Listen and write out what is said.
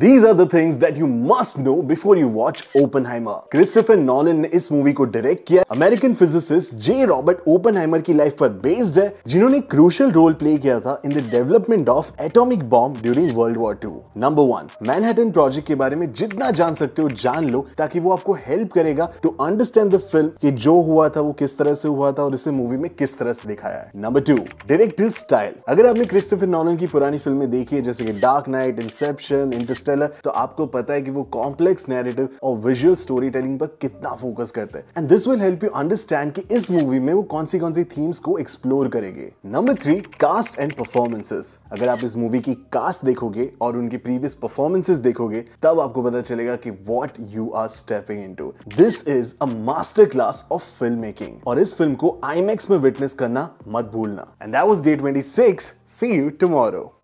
These are the things that you must know before you watch Oppenheimer. Christopher Nolan ने इस movie को direct किया American physicist J Robert Oppenheimer की life पर based है जिन्होंने क्रूशल रोल प्ले किया था in the development of atomic bomb during World War two number one Manhattan Project के बारे में जितना जान सकते हो जान लो ताकि वो आपको हेल्प करेगा टू अंडरस्टैंड द फिल्म कि जो हुआ था वो किस तरह से हुआ था और इसे मूवी में किस तरह से दिखाया है नंबर टू डायरेक्टर स्टाइल अगर आपने क्रिस्टोफर नॉलन की पुरानी फिल्में देखी है जैसे कि Dark Knight Inception Interstellar तो आपको पता है कि वो कॉम्प्लेक्स नैरेटिव और विजुअल स्टोरी टेलिंग पर कितना फोकस करते हैं and this will help you understand कि इस मूवी में वो कौन सी कौन सी थीम्स को एक्सप्लोर करेंगे number three cast and performances अगर आप इस मूवी की कास्ट देखोगे और उनकी प्रीवियस परफॉर्मेंसेज देखोगे तब आपको पता चलेगा कि what you are stepping in this is a master class of film making और इस फिल्म को आईमैक्स में विटनेस करना मत भूलना and that was day 26 see you tomorrow